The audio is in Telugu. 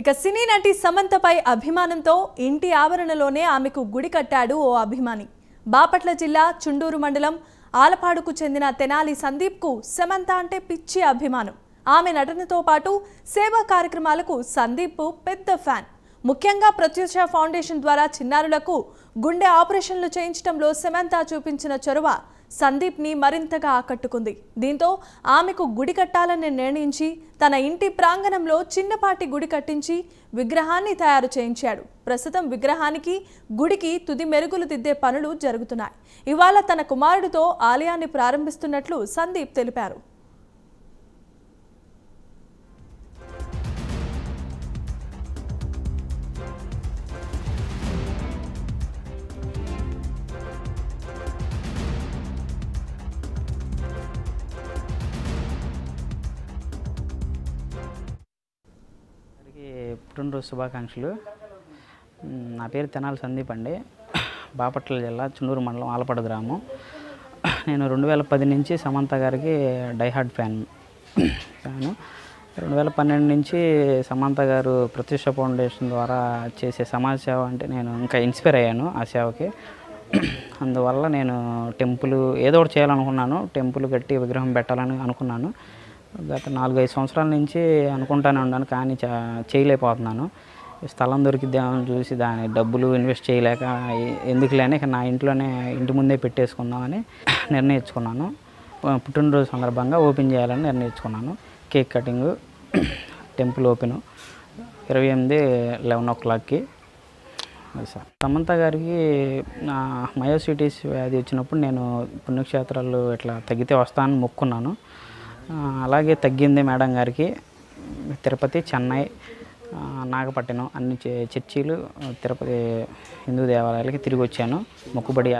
ఇక సినీ నటి సమంతపై అభిమానంతో ఇంటి ఆవరణలోనే ఆమెకు గుడి కట్టాడు ఓ అభిమాని బాపట్ల జిల్లా చుండూరు మండలం ఆలపాడుకు చెందిన తెనాలి సందీప్కు సమంత అంటే పిచ్చి అభిమానం ఆమె నటనతో పాటు సేవా కార్యక్రమాలకు సందీప్ పెద్ద ఫ్యాన్ ముఖ్యంగా ప్రత్యుష ఫౌండేషన్ ద్వారా చిన్నారులకు గుండె ఆపరేషన్లు చేయించడంలో సమంత చూపించిన చొరవ సందీప్ని మరింతగా ఆకట్టుకుంది దీంతో ఆమెకు గుడి కట్టాలని నిర్ణయించి తన ఇంటి ప్రాంగణంలో చిన్నపాటి గుడి కట్టించి విగ్రహాన్ని తయారు చేయించాడు ప్రస్తుతం విగ్రహానికి గుడికి తుది మెరుగులు దిద్దే పనులు జరుగుతున్నాయి ఇవాళ తన కుమారుడితో ఆలయాన్ని ప్రారంభిస్తున్నట్లు సందీప్ తెలిపారు పుట్టినరోజు శుభాకాంక్షలు నా పేరు తెనాలి సందీప్ అండి బాపట్ల జిల్లా చుండూరు మండలం ఆలపడ గ్రామం నేను రెండు వేల పది నుంచి సమంత గారికి డైహార్డ్ ఫ్యాన్ ఫ్యాను రెండు వేల పన్నెండు నుంచి సమంత గారు ప్రత్యూష ఫౌండేషన్ ద్వారా చేసే సమాజ సేవ అంటే నేను ఇంకా ఇన్స్పైర్ అయ్యాను ఆ సేవకి అందువల్ల నేను టెంపుల్ ఏదో ఒకటి చేయాలనుకున్నాను టెంపుల్ కట్టి విగ్రహం పెట్టాలని అనుకున్నాను గత నాలుగైదు సంవత్సరాల నుంచి అనుకుంటానే ఉన్నాను కానీ చేయలేకపోతున్నాను స్థలం దొరికిద్దామని చూసి దాని డబ్బులు ఇన్వెస్ట్ చేయలేక ఎందుకులేని ఇక నా ఇంట్లోనే ఇంటి ముందే పెట్టేసుకుందామని నిర్ణయించుకున్నాను పుట్టినరోజు సందర్భంగా ఓపెన్ చేయాలని నిర్ణయించుకున్నాను కేక్ కటింగ్ టెంపుల్ ఓపెను ఇరవై ఎనిమిది లెవెన్ ఓ క్లాక్కి సార్ సమంత గారికి నా మయోసిటీస్ వ్యాధి వచ్చినప్పుడు నేను పుణ్యక్షేత్రాలు ఇట్లా తగ్గితే వస్తానని మొక్కున్నాను అలాగే తగ్గింది మేడం గారికి తిరుపతి చెన్నై నాగపట్నం అన్ని చర్చీలు తిరుపతి హిందూ దేవాలయాలకి తిరిగి వచ్చాను మొక్కుబడి